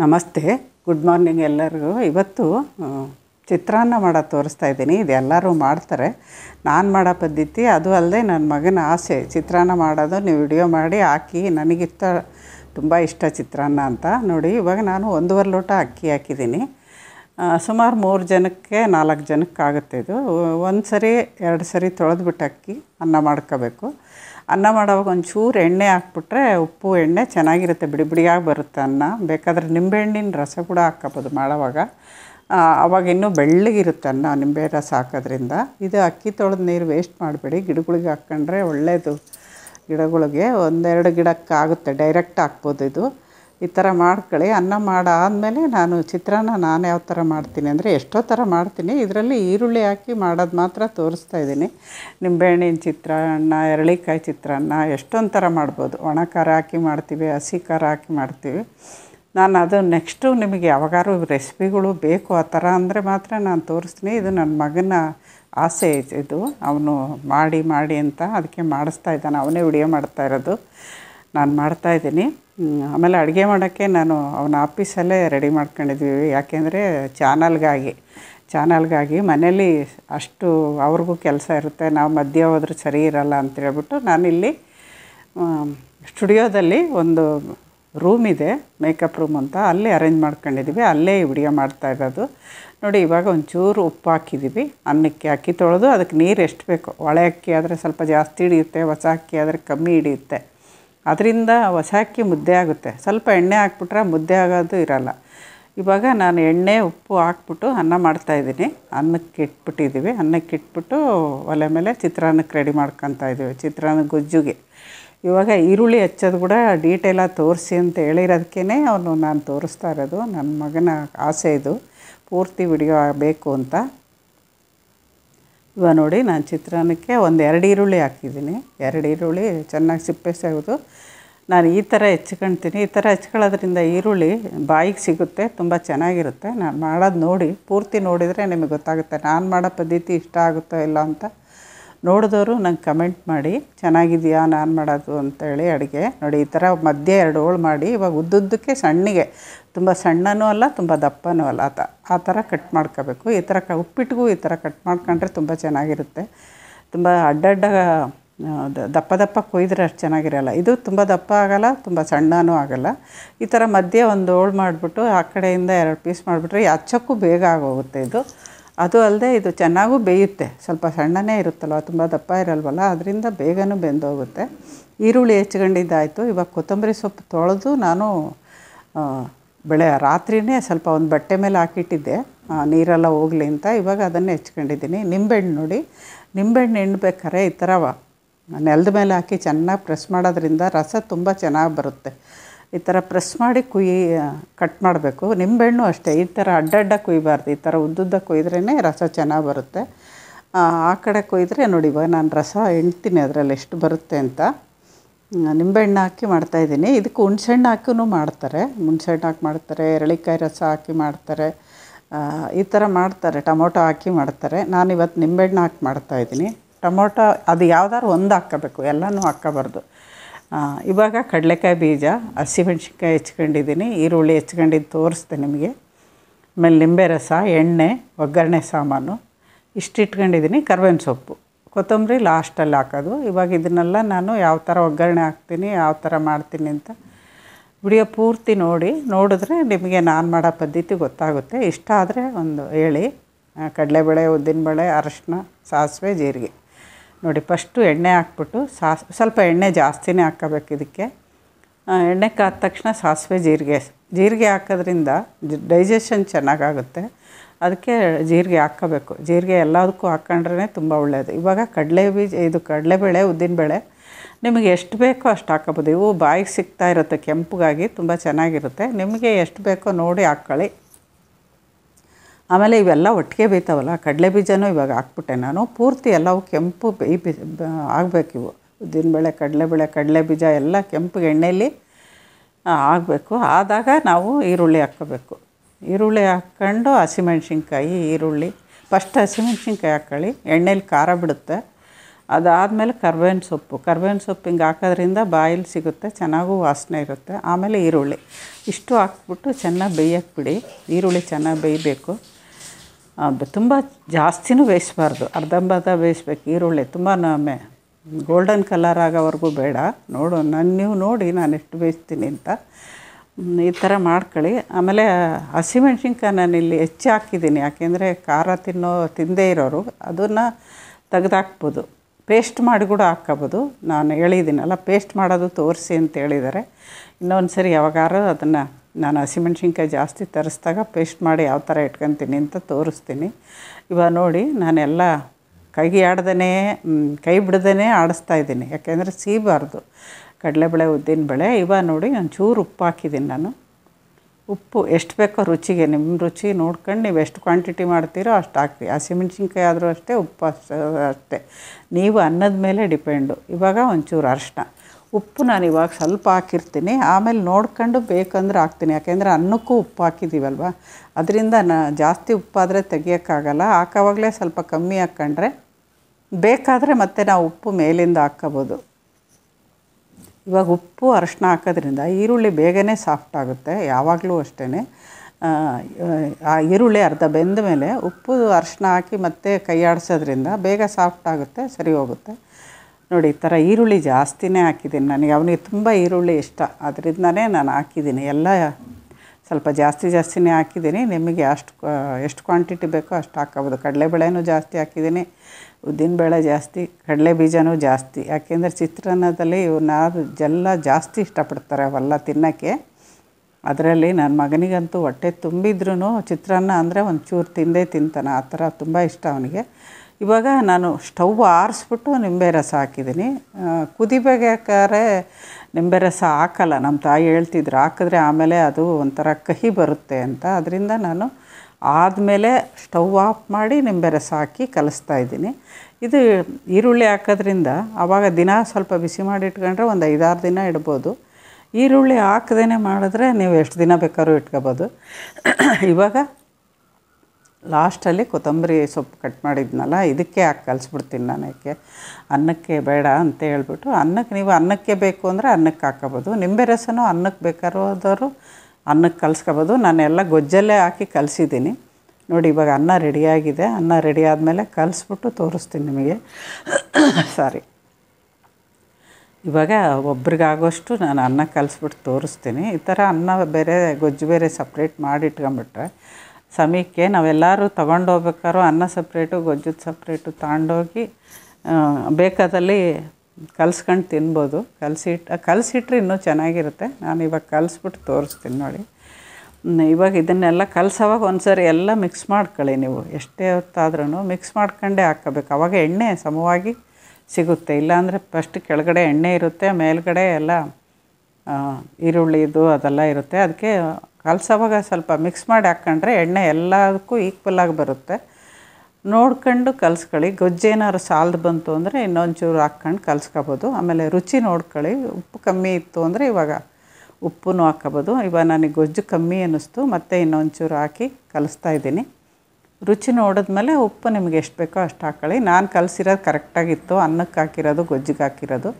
ನಮಸ್ತೆ good morning ಎಲ್ಲರಿಗೂ ಇವತ್ತು ಚಿತ್ರಾನ್ನ ಮಾಡೋ ತೋರಿಸ್ತಾ ಇದ್ದೀನಿ ಇದೆಲ್ಲರೂ ಮಾಡ್ತಾರೆ ನಾನು ಮಾಡೋ ಪದ್ಧತಿ ಅದು ಅಲ್ಲದೆ ನನ್ನ ಮಗನ ಆಸೆ ಚಿತ್ರಾನ್ನ ಮಾಡೋದು ನೀವು ವಿಡಿಯೋ ಮಾಡಿ ಹಾಕಿ ನನಗಿಷ್ಟ ತುಂಬ ಇಷ್ಟ ಚಿತ್ರಾನ್ನ ಅಂತ ನೋಡಿ ಇವಾಗ ನಾನು ಒಂದೂವರೆ ಲೋಟ ಅಕ್ಕಿ ಹಾಕಿದ್ದೀನಿ ಸುಮಾರು ಮೂರು ಜನಕ್ಕೆ ನಾಲ್ಕು ಜನಕ್ಕೆ ಆಗುತ್ತೆ ಇದು ಒಂದು ಸರಿ ಎರಡು ಸರಿ ತೊಳೆದ್ಬಿಟ್ಟು ಅಕ್ಕಿ ಅನ್ನ ಮಾಡ್ಕೋಬೇಕು ಅನ್ನ ಮಾಡೋವಾಗ ಒಂಚೂರು ಎಣ್ಣೆ ಹಾಕ್ಬಿಟ್ರೆ ಉಪ್ಪು ಎಣ್ಣೆ ಚೆನ್ನಾಗಿರುತ್ತೆ ಬಿಡಿ ಬಿಡಿಯಾಗಿ ಬರುತ್ತೆ ಅನ್ನ ಬೇಕಾದರೆ ನಿಂಬೆಹಣ್ಣಿನ ರಸ ಕೂಡ ಹಾಕ್ಕೋಬೋದು ಮಾಡೋವಾಗ ಆವಾಗ ಇನ್ನೂ ಬೆಳ್ಳಗಿರುತ್ತೆ ಅನ್ನ ನಿಂಬೆ ರಸ ಹಾಕೋದ್ರಿಂದ ಇದು ಅಕ್ಕಿ ತೊಳೆದ ನೀರು ವೇಸ್ಟ್ ಮಾಡಬೇಡಿ ಗಿಡಗಳಿಗೆ ಹಾಕ್ಕೊಂಡ್ರೆ ಒಳ್ಳೆಯದು ಗಿಡಗಳಿಗೆ ಒಂದೆರಡು ಗಿಡಕ್ಕೆ ಆಗುತ್ತೆ ಡೈರೆಕ್ಟ್ ಹಾಕ್ಬೋದು ಇದು ಈ ಥರ ಮಾಡ್ಕೊಳ್ಳಿ ಅನ್ನ ಮಾಡಾದಮೇಲೆ ನಾನು ಚಿತ್ರಾನ್ನ ನಾನು ಯಾವ ಥರ ಮಾಡ್ತೀನಿ ಅಂದರೆ ಎಷ್ಟೋ ಥರ ಮಾಡ್ತೀನಿ ಇದರಲ್ಲಿ ಈರುಳ್ಳಿ ಹಾಕಿ ಮಾಡೋದು ಮಾತ್ರ ತೋರಿಸ್ತಾ ಇದ್ದೀನಿ ನಿಂಬೆಹಣ್ಣಿನ ಚಿತ್ರಾನ್ನ ಎರಳಿಕಾಯಿ ಚಿತ್ರಾನ್ನ ಎಷ್ಟೊಂದು ಥರ ಮಾಡ್ಬೋದು ಒಣ ಖಾರ ಹಾಕಿ ಮಾಡ್ತೀವಿ ಹಸಿ ಖಾರ ಹಾಕಿ ಮಾಡ್ತೀವಿ ನಾನು ಅದು ನೆಕ್ಸ್ಟು ನಿಮಗೆ ಯಾವಾಗಾರು ರೆಸಿಪಿಗಳು ಬೇಕು ಆ ಥರ ಅಂದರೆ ಮಾತ್ರ ನಾನು ತೋರಿಸ್ತೀನಿ ಇದು ನನ್ನ ಮಗನ ಆಸೆ ಇದು ಅವನು ಮಾಡಿ ಮಾಡಿ ಅಂತ ಅದಕ್ಕೆ ಮಾಡಿಸ್ತಾ ಇದ್ದಾನೆ ಅವನೇ ವಿಡಿಯೋ ಮಾಡ್ತಾ ಇರೋದು ನಾನು ಮಾಡ್ತಾಯಿದ್ದೀನಿ ಆಮೇಲೆ ಅಡುಗೆ ಮಾಡೋಕ್ಕೆ ನಾನು ಅವನ ಆಫೀಸಲ್ಲೇ ರೆಡಿ ಮಾಡ್ಕೊಂಡಿದ್ದೀವಿ ಯಾಕೆಂದರೆ ಚಾನಲ್ಗಾಗಿ ಚಾನಲ್ಗಾಗಿ ಮನೇಲಿ ಅಷ್ಟು ಅವ್ರಿಗೂ ಕೆಲಸ ಇರುತ್ತೆ ನಾವು ಮಧ್ಯ ಹೋದ್ರೆ ಸರಿ ಇರಲ್ಲ ಅಂತೇಳ್ಬಿಟ್ಟು ನಾನಿಲ್ಲಿ ಸ್ಟುಡಿಯೋದಲ್ಲಿ ಒಂದು ರೂಮ್ ಇದೆ ಮೇಕಪ್ ರೂಮ್ ಅಂತ ಅಲ್ಲೇ ಅರೇಂಜ್ ಮಾಡ್ಕೊಂಡಿದ್ದೀವಿ ಅಲ್ಲೇ ವಿಡಿಯೋ ಮಾಡ್ತಾ ಇರೋದು ನೋಡಿ ಇವಾಗ ಒಂಚೂರು ಉಪ್ಪು ಹಾಕಿದ್ದೀವಿ ಅನ್ನಕ್ಕೆ ಅಕ್ಕಿ ತೊಳೆದು ಅದಕ್ಕೆ ನೀರು ಎಷ್ಟು ಬೇಕು ಒಳೆ ಅಕ್ಕಿ ಆದರೆ ಸ್ವಲ್ಪ ಜಾಸ್ತಿ ಹಿಡಿಯುತ್ತೆ ಹೊಸ ಅಕ್ಕಿ ಆದರೆ ಕಮ್ಮಿ ಹಿಡಿಯುತ್ತೆ ಅದರಿಂದ ಹೊಸ ಅಕ್ಕಿ ಮುದ್ದೆ ಆಗುತ್ತೆ ಸ್ವಲ್ಪ ಎಣ್ಣೆ ಹಾಕ್ಬಿಟ್ರೆ ಮುದ್ದೆ ಆಗೋದು ಇರಲ್ಲ ಇವಾಗ ನಾನು ಎಣ್ಣೆ ಉಪ್ಪು ಹಾಕ್ಬಿಟ್ಟು ಅನ್ನ ಮಾಡ್ತಾಯಿದ್ದೀನಿ ಅನ್ನಕ್ಕೆ ಇಟ್ಬಿಟ್ಟಿದ್ದೀವಿ ಅನ್ನಕ್ಕೆ ಇಟ್ಬಿಟ್ಟು ಒಲೆ ಮೇಲೆ ಚಿತ್ರಾನ್ನಕ್ಕೆ ರೆಡಿ ಮಾಡ್ಕೊತಾ ಇದ್ದೀವಿ ಚಿತ್ರಾನ್ನ ಗೊಜ್ಜುಗೆ ಇವಾಗ ಈರುಳ್ಳಿ ಹಚ್ಚೋದು ಕೂಡ ಡೀಟೇಲಾಗಿ ತೋರಿಸಿ ಅಂತ ಹೇಳಿರೋದಕ್ಕೇ ಅವನು ನಾನು ತೋರಿಸ್ತಾ ಇರೋದು ನನ್ನ ಮಗನ ಆಸೆ ಇದು ಪೂರ್ತಿ ವಿಡಿಯೋ ಆಗಬೇಕು ಅಂತ ಇವಾಗ ನೋಡಿ ನಾನು ಚಿತ್ರಾನ್ನಕ್ಕೆ ಒಂದು ಎರಡು ಈರುಳ್ಳಿ ಹಾಕಿದ್ದೀನಿ ಎರಡು ಈರುಳ್ಳಿ ಚೆನ್ನಾಗಿ ಸಿಪ್ಪೆ ನಾನು ಈ ಥರ ಹೆಚ್ಕೊಳ್ತೀನಿ ಈ ಥರ ಹೆಚ್ಕೊಳ್ಳೋದ್ರಿಂದ ಈರುಳ್ಳಿ ಬಾಯಿಗೆ ಸಿಗುತ್ತೆ ತುಂಬ ಚೆನ್ನಾಗಿರುತ್ತೆ ನಾನು ಮಾಡೋದು ನೋಡಿ ಪೂರ್ತಿ ನೋಡಿದರೆ ನಿಮಗೆ ಗೊತ್ತಾಗುತ್ತೆ ನಾನು ಮಾಡೋ ಪದ್ಧತಿ ಇಷ್ಟ ಆಗುತ್ತೋ ಇಲ್ಲ ಅಂತ ನೋಡಿದವರು ನಂಗೆ ಕಮೆಂಟ್ ಮಾಡಿ ಚೆನ್ನಾಗಿದೆಯಾ ನಾನು ಮಾಡೋದು ಅಂತೇಳಿ ಅಡುಗೆ ನೋಡಿ ಈ ಥರ ಮಧ್ಯೆ ಎರಡು ಹೋಳು ಮಾಡಿ ಇವಾಗ ಉದ್ದುದ್ದಕ್ಕೆ ಸಣ್ಣಗೆ ತುಂಬ ಸಣ್ಣನೂ ಅಲ್ಲ ತುಂಬ ದಪ್ಪನೂ ಅಲ್ಲ ಆತ ಆ ಥರ ಕಟ್ ಮಾಡ್ಕೋಬೇಕು ಈ ಥರ ಕ ಉಪ್ಪಿಟ್ಟಿಗೂ ಈ ಥರ ಕಟ್ ಮಾಡ್ಕೊಂಡ್ರೆ ತುಂಬ ಚೆನ್ನಾಗಿರುತ್ತೆ ತುಂಬ ಅಡ್ಡಡ್ಡ ದಪ್ಪ ದಪ್ಪ ಕೊಯ್ದರೆ ಅಷ್ಟು ಚೆನ್ನಾಗಿರಲ್ಲ ಇದು ತುಂಬ ದಪ್ಪ ಆಗಲ್ಲ ತುಂಬ ಸಣ್ಣನೂ ಆಗಲ್ಲ ಈ ಥರ ಮಧ್ಯೆ ಒಂದು ಹೋಳು ಮಾಡಿಬಿಟ್ಟು ಆ ಕಡೆಯಿಂದ ಎರಡು ಪೀಸ್ ಮಾಡಿಬಿಟ್ರೆ ಅಚ್ಚಕ್ಕೂ ಬೇಗ ಆಗೋಗುತ್ತೆ ಇದು ಅದು ಅಲ್ಲದೆ ಇದು ಚೆನ್ನಾಗೂ ಬೇಯುತ್ತೆ ಸ್ವಲ್ಪ ಸಣ್ಣನೇ ಇರುತ್ತಲ್ವ ತುಂಬ ದಪ್ಪ ಇರಲ್ವಲ್ಲ ಅದರಿಂದ ಬೇಗನೂ ಬೆಂದೋಗುತ್ತೆ ಈರುಳ್ಳಿ ಹೆಚ್ಕೊಂಡಿದ್ದಾಯಿತು ಇವಾಗ ಕೊತ್ತಂಬರಿ ಸೊಪ್ಪು ತೊಳೆದು ನಾನು ಬೆಳೆ ರಾತ್ರಿನೇ ಸ್ವಲ್ಪ ಒಂದು ಬಟ್ಟೆ ಮೇಲೆ ಹಾಕಿಟ್ಟಿದ್ದೆ ನೀರೆಲ್ಲ ಹೋಗಲಿ ಅಂತ ಇವಾಗ ಅದನ್ನೇ ಹೆಚ್ಕೊಂಡಿದ್ದೀನಿ ನಿಂಬೆಹಣ್ಣು ನೋಡಿ ನಿಂಬೆಹಣ್ಣು ಬೇಕಾರೆ ಈ ಥರವ ನೆಲದ ಮೇಲೆ ಹಾಕಿ ಚೆನ್ನಾಗಿ ಪ್ರೆಸ್ ಮಾಡೋದ್ರಿಂದ ರಸ ತುಂಬ ಚೆನ್ನಾಗಿ ಬರುತ್ತೆ ಈ ಥರ ಪ್ರೆಸ್ ಮಾಡಿ ಕುಯ್ಯಿ ಕಟ್ ಮಾಡಬೇಕು ನಿಂಬೆಹಣ್ಣು ಅಷ್ಟೇ ಈ ಥರ ಅಡ್ಡಡ್ಡ ಕುಯ್ಯಬಾರ್ದು ಈ ಥರ ಉದ್ದುದ್ದ ಕುಯ್ದ್ರೇ ರಸ ಚೆನ್ನಾಗಿ ಬರುತ್ತೆ ಆ ಕಡೆ ಕೊಯ್ದರೆ ನೋಡಿ ಇವಾಗ ನಾನು ರಸ ಎಣ್ತೀನಿ ಅದರಲ್ಲಿ ಎಷ್ಟು ಬರುತ್ತೆ ಅಂತ ನಿಂಬೆಹಣ್ಣು ಹಾಕಿ ಮಾಡ್ತಾಯಿದ್ದೀನಿ ಇದಕ್ಕೆ ಹುಣ್ಸೆಹಣ್ಣು ಹಾಕಿನೂ ಮಾಡ್ತಾರೆ ಹುಣ್ಸೆಹಣ್ಣು ಹಾಕಿ ಮಾಡ್ತಾರೆ ಎರಳಿಕಾಯಿ ರಸ ಹಾಕಿ ಮಾಡ್ತಾರೆ ಈ ಥರ ಮಾಡ್ತಾರೆ ಟೊಮೊಟೊ ಹಾಕಿ ಮಾಡ್ತಾರೆ ನಾನು ಇವತ್ತು ನಿಂಬೆಹಣ್ಣು ಹಾಕಿ ಮಾಡ್ತಾಯಿದ್ದೀನಿ ಟೊಮೊಟೊ ಅದು ಯಾವ್ದಾದ್ರು ಒಂದು ಹಾಕ್ಕೋಬೇಕು ಎಲ್ಲನೂ ಹಾಕ್ಕೋಬಾರ್ದು ಇವಾಗ ಕಡಲೆಕಾಯಿ ಬೀಜ ಹಸಿಮೆಣ್ಸಿನ್ಕಾಯಿ ಹೆಚ್ಕೊಂಡಿದ್ದೀನಿ ಈರುಳ್ಳಿ ಹೆಚ್ಕೊಂಡಿದ್ದು ತೋರಿಸ್ದೆ ನಿಮಗೆ ಆಮೇಲೆ ನಿಂಬೆ ರಸ ಎಣ್ಣೆ ಒಗ್ಗರಣೆ ಸಾಮಾನು ಇಷ್ಟು ಇಟ್ಕೊಂಡಿದ್ದೀನಿ ಕರ್ಬೇವಿನ ಸೊಪ್ಪು ಕೊತ್ತಂಬರಿ ಲಾಸ್ಟಲ್ಲಿ ಹಾಕೋದು ಇವಾಗ ಇದನ್ನೆಲ್ಲ ನಾನು ಯಾವ ಥರ ಒಗ್ಗರಣೆ ಹಾಕ್ತೀನಿ ಯಾವ ಥರ ಮಾಡ್ತೀನಿ ಅಂತ ವಿಡಿಯೋ ಪೂರ್ತಿ ನೋಡಿ ನೋಡಿದ್ರೆ ನಿಮಗೆ ನಾನು ಮಾಡೋ ಪದ್ಧತಿ ಗೊತ್ತಾಗುತ್ತೆ ಇಷ್ಟ ಆದರೆ ಒಂದು ಹೇಳಿ ಕಡಲೆಬೇಳೆ ಉದ್ದಿನಬೇಳೆ ಅರಶಿನ ಸಾಸಿವೆ ಜೀರಿಗೆ ನೋಡಿ ಫಸ್ಟು ಎಣ್ಣೆ ಹಾಕ್ಬಿಟ್ಟು ಸಾಸ್ ಸ್ವಲ್ಪ ಎಣ್ಣೆ ಜಾಸ್ತಿನೇ ಹಾಕ್ಕೋಬೇಕು ಇದಕ್ಕೆ ಎಣ್ಣೆ ಕಾದ ತಕ್ಷಣ ಸಾಸಿವೆ ಜೀರಿಗೆ ಜೀರಿಗೆ ಹಾಕೋದ್ರಿಂದ ಡೈಜೆಷನ್ ಚೆನ್ನಾಗಾಗುತ್ತೆ ಅದಕ್ಕೆ ಜೀರಿಗೆ ಹಾಕೋಬೇಕು ಜೀರಿಗೆ ಎಲ್ಲದಕ್ಕೂ ಹಾಕ್ಕೊಂಡ್ರೆ ತುಂಬ ಒಳ್ಳೆಯದು ಇವಾಗ ಕಡಲೆ ಬೀಜ ಇದು ಕಡಲೆಬೇಳೆ ಉದ್ದಿನಬೇಳೆ ನಿಮಗೆ ಎಷ್ಟು ಬೇಕೋ ಅಷ್ಟು ಹಾಕೋಬೋದು ಇವು ಬಾಯಿಗೆ ಸಿಗ್ತಾ ಇರುತ್ತೆ ಕೆಂಪಗಾಗಿ ತುಂಬ ಚೆನ್ನಾಗಿರುತ್ತೆ ನಿಮಗೆ ಎಷ್ಟು ಬೇಕೋ ನೋಡಿ ಹಾಕ್ಕೊಳ್ಳಿ ಆಮೇಲೆ ಇವೆಲ್ಲ ಒಟ್ಟಿಗೆ ಬೈತಾವಲ್ಲ ಕಡಲೆ ಬೀಜನೂ ಇವಾಗ ಹಾಕ್ಬಿಟ್ಟೆ ನಾನು ಪೂರ್ತಿ ಎಲ್ಲವೂ ಕೆಂಪು ಬೇಯಿ ಆಗಬೇಕು ಇವು ಉದ್ದಿನಬೇಳೆ ಕಡಲೆಬೇಳೆ ಕಡಲೆ ಬೀಜ ಎಲ್ಲ ಕೆಂಪು ಎಣ್ಣೆಯಲ್ಲಿ ಆಗಬೇಕು ಆದಾಗ ನಾವು ಈರುಳ್ಳಿ ಹಾಕ್ಕೋಬೇಕು ಈರುಳ್ಳಿ ಹಾಕ್ಕೊಂಡು ಹಸಿಮೆಣ್ಸಿನ್ಕಾಯಿ ಈರುಳ್ಳಿ ಫಸ್ಟ್ ಹಸಿಮೆಣ್ಸಿನ್ಕಾಯಿ ಹಾಕ್ಕೊಳ್ಳಿ ಎಣ್ಣೆಯಲ್ಲಿ ಖಾರ ಬಿಡುತ್ತೆ ಅದಾದಮೇಲೆ ಕರ್ಬೇವಿನ ಸೊಪ್ಪು ಕರ್ಬೇವಿನ ಸೊಪ್ಪು ಹಿಂಗೆ ಹಾಕೋದ್ರಿಂದ ಬಾಯಿಲ್ ಸಿಗುತ್ತೆ ಚೆನ್ನಾಗೂ ವಾಸನೆ ಇರುತ್ತೆ ಆಮೇಲೆ ಈರುಳ್ಳಿ ಇಷ್ಟು ಹಾಕ್ಬಿಟ್ಟು ಚೆನ್ನಾಗಿ ಬೇಯಕ್ಕೆ ಬಿಡಿ ಈರುಳ್ಳಿ ಚೆನ್ನಾಗಿ ಬೇಯಬೇಕು ತುಂಬ ಜಾಸ್ತಿನೂ ಬೇಯಿಸ್ಬಾರ್ದು ಅರ್ಧಂಬರ್ಧ ಬೇಯಿಸ್ಬೇಕು ಈರುಳ್ಳಿ ತುಂಬ ನಮ್ಮೆ ಗೋಲ್ಡನ್ ಕಲರ್ ಆಗೋವರೆಗೂ ಬೇಡ ನೋಡು ನಾನು ನೀವು ನೋಡಿ ನಾನು ಎಷ್ಟು ಬೇಯಿಸ್ತೀನಿ ಅಂತ ಈ ಥರ ಮಾಡ್ಕೊಳ್ಳಿ ಆಮೇಲೆ ಹಸಿಮೆಣ್ಸಿನ್ಕಾಯಿ ನಾನು ಇಲ್ಲಿ ಹೆಚ್ಚು ಹಾಕಿದ್ದೀನಿ ಯಾಕೆಂದರೆ ಖಾರ ತಿನ್ನೋ ತಿಂದೇ ಇರೋರು ಅದನ್ನು ತೆಗೆದಾಕ್ಬೋದು ಪೇಸ್ಟ್ ಮಾಡಿ ಕೂಡ ಹಾಕ್ಕೋಬೋದು ನಾನು ಹೇಳಿದ್ದೀನಲ್ಲ ಪೇಸ್ಟ್ ಮಾಡೋದು ತೋರಿಸಿ ಅಂತ ಹೇಳಿದ್ದಾರೆ ಇನ್ನೊಂದು ಸರಿ ಯಾವಾಗಾರು ಅದನ್ನು ನಾನು ಹಸಿಮೆಣ್ಸಿನ್ಕಾಯಿ ಜಾಸ್ತಿ ತರಿಸ್ದಾಗ ಪೇಸ್ಟ್ ಮಾಡಿ ಯಾವ ಥರ ಇಟ್ಕೊತೀನಿ ಅಂತ ತೋರಿಸ್ತೀನಿ ಇವಾಗ ನೋಡಿ ನಾನೆಲ್ಲ ಕೈಗೆ ಆಡ್ದೇ ಕೈ ಬಿಡ್ದೇ ಆಡಿಸ್ತಾ ಇದ್ದೀನಿ ಯಾಕೆಂದರೆ ಸೀಬಾರ್ದು ಕಡಲೆಬೇಳೆ ಉದ್ದಿನಬೇಳೆ ಇವಾಗ ನೋಡಿ ಒಂಚೂರು ಉಪ್ಪು ಹಾಕಿದ್ದೀನಿ ನಾನು ಉಪ್ಪು ಎಷ್ಟು ಬೇಕೋ ರುಚಿಗೆ ನಿಮ್ಮ ರುಚಿ ನೋಡ್ಕೊಂಡು ನೀವು ಎಷ್ಟು ಕ್ವಾಂಟಿಟಿ ಮಾಡ್ತೀರೋ ಅಷ್ಟು ಹಾಕ್ತೀವಿ ಹಸಿಮೆಣ್ಸಿನ್ಕಾಯಿ ಆದರೂ ಅಷ್ಟೇ ಉಪ್ಪು ಅಷ್ಟೇ ಅಷ್ಟೇ ನೀವು ಅನ್ನದ ಮೇಲೆ ಡಿಪೆಂಡು ಇವಾಗ ಒಂಚೂರು ಅರ್ಶಿನ ಉಪ್ಪು ನಾನು ಇವಾಗ ಸ್ವಲ್ಪ ಹಾಕಿರ್ತೀನಿ ಆಮೇಲೆ ನೋಡ್ಕೊಂಡು ಬೇಕಂದ್ರೆ ಹಾಕ್ತೀನಿ ಯಾಕೆಂದರೆ ಅನ್ನಕ್ಕೂ ಉಪ್ಪು ಹಾಕಿದ್ದೀವಲ್ವ ಅದರಿಂದ ನ ಜಾಸ್ತಿ ಉಪ್ಪಾದರೆ ತೆಗಿಯೋಕ್ಕಾಗಲ್ಲ ಹಾಕೋವಾಗಲೇ ಸ್ವಲ್ಪ ಕಮ್ಮಿ ಹಾಕ್ಕೊಂಡ್ರೆ ಬೇಕಾದರೆ ಮತ್ತೆ ನಾವು ಉಪ್ಪು ಮೇಲಿಂದ ಹಾಕ್ಕೋಬೋದು ಇವಾಗ ಉಪ್ಪು ಅರಶಿನ ಹಾಕೋದ್ರಿಂದ ಈರುಳ್ಳಿ ಬೇಗನೆ ಸಾಫ್ಟ್ ಆಗುತ್ತೆ ಯಾವಾಗಲೂ ಅಷ್ಟೇ ಆ ಈರುಳ್ಳಿ ಅರ್ಧ ಬೆಂದ ಮೇಲೆ ಉಪ್ಪು ಅರಶಿನ ಹಾಕಿ ಮತ್ತೆ ಕೈ ಬೇಗ ಸಾಫ್ಟ್ ಆಗುತ್ತೆ ಸರಿ ಹೋಗುತ್ತೆ ನೋಡಿ ಈ ಥರ ಈರುಳ್ಳಿ ಜಾಸ್ತಿನೇ ಹಾಕಿದ್ದೀನಿ ನನಗೆ ಅವನಿಗೆ ತುಂಬ ಈರುಳ್ಳಿ ಇಷ್ಟ ಅದರಿಂದನೇ ನಾನು ಹಾಕಿದ್ದೀನಿ ಎಲ್ಲ ಸ್ವಲ್ಪ ಜಾಸ್ತಿ ಜಾಸ್ತಿನೇ ಹಾಕಿದ್ದೀನಿ ನಿಮಗೆ ಅಷ್ಟು ಎಷ್ಟು ಕ್ವಾಂಟಿಟಿ ಬೇಕೋ ಅಷ್ಟು ಹಾಕೋಬೋದು ಕಡಲೆಬೇಳೆನೂ ಜಾಸ್ತಿ ಹಾಕಿದ್ದೀನಿ ಉದ್ದಿನಬೇಳೆ ಜಾಸ್ತಿ ಕಡಲೆ ಬೀಜನೂ ಜಾಸ್ತಿ ಯಾಕೆಂದರೆ ಚಿತ್ರಾನ್ನದಲ್ಲಿ ಇವನ್ನ ಜಲ್ಲ ಜಾಸ್ತಿ ಇಷ್ಟಪಡ್ತಾರೆ ಅವೆಲ್ಲ ತಿನ್ನೋಕ್ಕೆ ಅದರಲ್ಲಿ ನನ್ನ ಮಗನಿಗಂತೂ ಹೊಟ್ಟೆ ತುಂಬಿದ್ರೂ ಚಿತ್ರಾನ್ನ ಅಂದರೆ ಒಂಚೂರು ತಿಂದೇ ತಿಂತಾನೆ ಆ ಥರ ತುಂಬ ಇಷ್ಟ ಅವನಿಗೆ ಇವಾಗ ನಾನು ಸ್ಟವ್ ಆರಿಸ್ಬಿಟ್ಟು ನಿಂಬೆ ರಸ ಹಾಕಿದ್ದೀನಿ ಹಾಕಾರೆ ನಿಂಬೆ ರಸ ಹಾಕಲ್ಲ ನಮ್ಮ ತಾಯಿ ಹೇಳ್ತಿದ್ರು ಹಾಕಿದ್ರೆ ಆಮೇಲೆ ಅದು ಒಂಥರ ಕಹಿ ಬರುತ್ತೆ ಅಂತ ಅದರಿಂದ ನಾನು ಆದಮೇಲೆ ಸ್ಟವ್ ಆಫ್ ಮಾಡಿ ನಿಂಬೆ ರಸ ಹಾಕಿ ಕಲಿಸ್ತಾ ಇದ್ದೀನಿ ಇದು ಈರುಳ್ಳಿ ಹಾಕೋದ್ರಿಂದ ಆವಾಗ ದಿನ ಸ್ವಲ್ಪ ಬಿಸಿ ಮಾಡಿ ಇಟ್ಕೊಂಡ್ರೆ ಒಂದು ಐದಾರು ದಿನ ಇಡ್ಬೋದು ಈರುಳ್ಳಿ ಹಾಕ್ದೇ ಮಾಡಿದ್ರೆ ನೀವು ಎಷ್ಟು ದಿನ ಬೇಕಾದ್ರೂ ಇಟ್ಕೋಬೋದು ಇವಾಗ ಲಾಸ್ಟಲ್ಲಿ ಕೊತ್ತಂಬರಿ ಸೊಪ್ಪು ಕಟ್ ಮಾಡಿದ್ನಲ್ಲ ಇದಕ್ಕೆ ಹಾಕಿ ಕಲಿಸ್ಬಿಡ್ತೀನಿ ನಾನು ಯಾಕೆ ಅನ್ನಕ್ಕೆ ಬೇಡ ಅಂತ ಹೇಳ್ಬಿಟ್ಟು ಅನ್ನಕ್ಕೆ ನೀವು ಅನ್ನಕ್ಕೆ ಬೇಕು ಅಂದರೆ ಅನ್ನಕ್ಕೆ ಹಾಕೋಬೋದು ನಿಂಬೆ ರಸನೂ ಅನ್ನಕ್ಕೆ ಬೇಕಾದವರು ಅನ್ನಕ್ಕೆ ಕಲಿಸ್ಕೋಬೋದು ನಾನೆಲ್ಲ ಗೊಜ್ಜಲ್ಲೇ ಹಾಕಿ ಕಲಿಸಿದ್ದೀನಿ ನೋಡಿ ಇವಾಗ ಅನ್ನ ರೆಡಿಯಾಗಿದೆ ಅನ್ನ ರೆಡಿ ಆದಮೇಲೆ ಕಲಿಸ್ಬಿಟ್ಟು ತೋರಿಸ್ತೀನಿ ನಿಮಗೆ ಸಾರಿ ಇವಾಗ ಒಬ್ರಿಗಾಗೋಷ್ಟು ನಾನು ಅನ್ನ ಕಲಿಸ್ಬಿಟ್ಟು ತೋರಿಸ್ತೀನಿ ಈ ಥರ ಅನ್ನ ಬೇರೆ ಗೊಜ್ಜು ಬೇರೆ ಸಪ್ರೇಟ್ ಮಾಡಿ ಇಟ್ಕೊಂಬಿಟ್ರೆ ಸಮಯಕ್ಕೆ ನಾವೆಲ್ಲರೂ ತೊಗೊಂಡೋಗ್ಬೇಕಾದ್ರೂ ಅನ್ನ ಸಪ್ರೇಟು ಗೊಜ್ಜದ ಸಪ್ರೇಟು ತಗೊಂಡೋಗಿ ಬೇಕಾದಲ್ಲಿ ಕಲ್ಸ್ಕೊಂಡು ತಿನ್ಬೋದು ಕಲಸಿಟ್ಟು ಕಲಸಿಟ್ರೆ ಇನ್ನೂ ಚೆನ್ನಾಗಿರುತ್ತೆ ನಾನು ಇವಾಗ ಕಲಿಸ್ಬಿಟ್ಟು ತೋರಿಸ್ತೀನಿ ನೋಡಿ ಇವಾಗ ಇದನ್ನೆಲ್ಲ ಕಲಸವಾಗ ಒಂದು ಸರಿ ಎಲ್ಲ ಮಿಕ್ಸ್ ಮಾಡ್ಕೊಳ್ಳಿ ನೀವು ಎಷ್ಟೇ ಹೊತ್ತಾದ್ರೂ ಮಿಕ್ಸ್ ಮಾಡ್ಕೊಂಡೇ ಹಾಕ್ಕೋಬೇಕು ಅವಾಗ ಎಣ್ಣೆ ಸಮವಾಗಿ ಸಿಗುತ್ತೆ ಇಲ್ಲಾಂದರೆ ಫಸ್ಟ್ ಕೆಳಗಡೆ ಎಣ್ಣೆ ಇರುತ್ತೆ ಮೇಲ್ಗಡೆ ಎಲ್ಲ ಈರುಳ್ಳಿದು ಅದೆಲ್ಲ ಇರುತ್ತೆ ಅದಕ್ಕೆ ಕಲಸೋವಾಗ ಸ್ವಲ್ಪ ಮಿಕ್ಸ್ ಮಾಡಿ ಹಾಕ್ಕೊಂಡ್ರೆ ಎಣ್ಣೆ ಎಲ್ಲದಕ್ಕೂ ಈಕ್ವಲಾಗಿ ಬರುತ್ತೆ ನೋಡ್ಕೊಂಡು ಕಲಿಸ್ಕೊಳ್ಳಿ ಗೊಜ್ಜೇನಾದ್ರು ಸಾಲ್ದು ಬಂತು ಅಂದರೆ ಇನ್ನೊಂಚೂರು ಹಾಕ್ಕೊಂಡು ಕಲಿಸ್ಕೊಬೋದು ಆಮೇಲೆ ರುಚಿ ನೋಡ್ಕೊಳ್ಳಿ ಉಪ್ಪು ಕಮ್ಮಿ ಇತ್ತು ಅಂದರೆ ಇವಾಗ ಉಪ್ಪು ಹಾಕ್ಕೊಬೋದು ಇವಾಗ ನನಗೆ ಗೊಜ್ಜು ಕಮ್ಮಿ ಅನ್ನಿಸ್ತು ಮತ್ತು ಇನ್ನೊಂಚೂರು ಹಾಕಿ ಕಲಿಸ್ತಾ ಇದ್ದೀನಿ ರುಚಿ ನೋಡಿದ್ಮೇಲೆ ಉಪ್ಪು ನಿಮಗೆ ಎಷ್ಟು ಬೇಕೋ ಅಷ್ಟು ಹಾಕ್ಕೊಳ್ಳಿ ನಾನು ಕಲಸಿರೋದು ಕರೆಕ್ಟಾಗಿತ್ತು ಅನ್ನಕ್ಕೆ ಹಾಕಿರೋದು ಗೊಜ್ಜಿಗೆ ಹಾಕಿರೋದು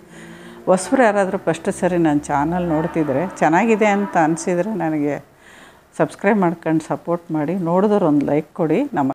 ಹೊಸಬ್ರು ಯಾರಾದರೂ ಫಸ್ಟ್ ಸರಿ ನನ್ನ ಚಾನಲ್ ನೋಡ್ತಿದ್ರೆ ಚೆನ್ನಾಗಿದೆ ಅಂತ ಅನಿಸಿದರೆ ನನಗೆ ಸಬ್ಸ್ಕ್ರೈಬ್ ಮಾಡ್ಕೊಂಡು ಸಪೋರ್ಟ್ ಮಾಡಿ ನೋಡಿದ್ರೆ ಒಂದು ಲೈಕ್ ಕೊಡಿ ನಮ್ಮ